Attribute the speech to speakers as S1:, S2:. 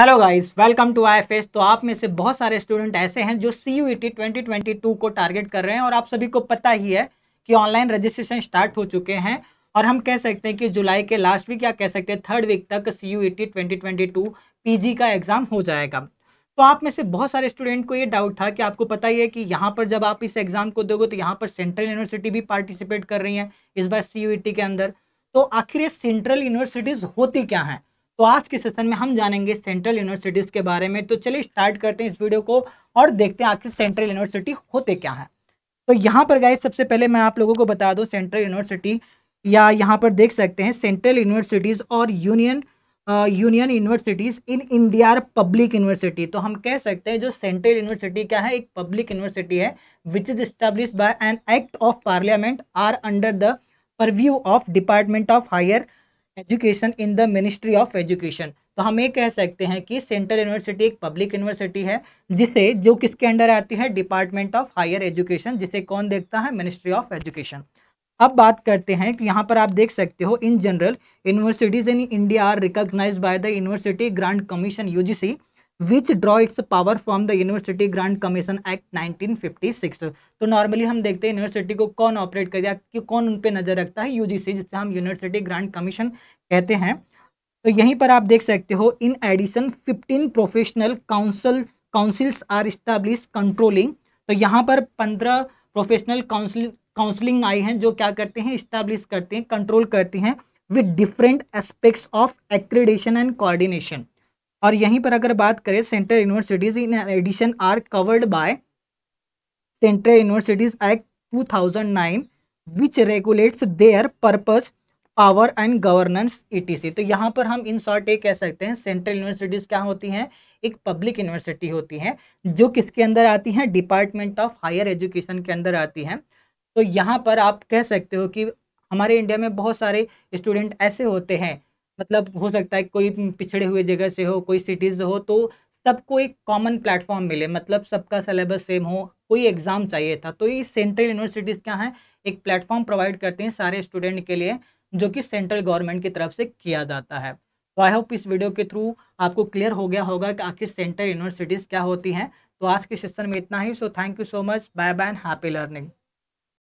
S1: hello guys welcome to I तो आप में से बहुत सारे स्टूडेंट ऐसे हैं जो C U E T twenty को टारगेट कर रहे हैं और आप सभी को पता ही है कि ऑनलाइन रजिस्ट्रेशन स्टार्ट हो चुके हैं और हम कह सकते हैं कि जुलाई के लास्ट वीक या कह सकते हैं थर्ड वीक तक C U E T twenty का एग्ज़ाम हो जाएगा तो आप में से बहुत सारे स्टूडेंट को ये डाउट था कि आपको पता ही है कि यहाँ पर जब आप इस एग्ज़ाम को दोगे तो यहाँ पर सेंट्रल यूनिवर्सिटी भी पार्टिसिपेट कर रही हैं इस बार सी e के अंदर तो आखिर ये सेंट्रल यूनिवर्सिटीज़ होती क्या हैं तो आज के सेशन में हम जानेंगे सेंट्रल यूनिवर्सिटीज़ के बारे में तो चलिए स्टार्ट करते हैं इस वीडियो को और देखते हैं आखिर सेंट्रल यूनिवर्सिटी होते क्या है तो यहाँ पर गाइज सबसे पहले मैं आप लोगों को बता दूँ सेंट्रल यूनिवर्सिटी या यहाँ पर देख सकते हैं सेंट्रल यूनिवर्सिटीज़ और union union universities in India are public university तो हम कह सकते हैं जो सेंट्रल यूनिवर्सिटी क्या है एक पब्लिक यूनिवर्सिटी है which is establish by an act of parliament or under the purview of department of higher education in the ministry of education तो हम ये कह सकते हैं कि सेंट्रल यूनिवर्सिटी एक पब्लिक यूनिवर्सिटी है जिसे जो किसके अंडर आती है डिपार्टमेंट ऑफ हायर एजुकेशन जिसे कौन देखता है मिनिस्ट्री ऑफ एजुकेशन अब बात करते हैं कि यहाँ पर आप देख सकते हो in general universities in India are recognise by the university grant commission UGC which draw its power from the university grant commission act 1956 तो नॉर्मली हम देखते हैं यूनिवर्सिटी को कौन ऑपरेट कर दिया कि कौन उन पर नज़र रखता है यूजीसी जिसे हम यूनिवर्सिटी ग्रांट कमीशन कहते हैं तो यहीं पर आप देख सकते हो in addition 15 professional council councils are establish controlling तो यहाँ पर पंद्रह प्रोफेशनल काउंसिल काउंसलिंग आई हैं जो क्या करते हैं इस्टेब्लिश करते हैं कंट्रोल करते हैं with different aspects of accreditation and coordination और यहीं पर अगर बात करें central universities in addition are covered by central universities act 2009 which regulates their purpose power and governance ETC तो यहाँ पर हम इन शॉर्ट ये कह सकते हैं सेंट्रल यूनिवर्सिटीज़ क्या होती हैं एक पब्लिक यूनिवर्सिटी होती हैं जो किसके अंदर आती हैं डिपार्टमेंट ऑफ हायर एजुकेशन के अंदर आती हैं तो यहाँ पर आप कह सकते हो कि हमारे इंडिया में बहुत सारे स्टूडेंट ऐसे होते हैं मतलब हो सकता है कोई पिछड़े हुए जगह से हो कोई सिटीज़ हो तो सबको एक कॉमन प्लेटफॉर्म मिले मतलब सबका सिलेबस सेम हो कोई एग्ज़ाम चाहिए था तो ये सेंट्रल यूनिवर्सिटीज़ क्या हैं एक प्लेटफॉर्म प्रोवाइड करते हैं सारे स्टूडेंट के लिए जो कि सेंट्रल गवर्नमेंट की तरफ से किया जाता है तो आई होप इस वीडियो के थ्रू आपको क्लियर हो गया होगा कि आखिर सेंट्रल यूनिवर्सिटीज़ क्या होती हैं तो आज के सेशन में इतना ही so thank you so much bye bye and happy learning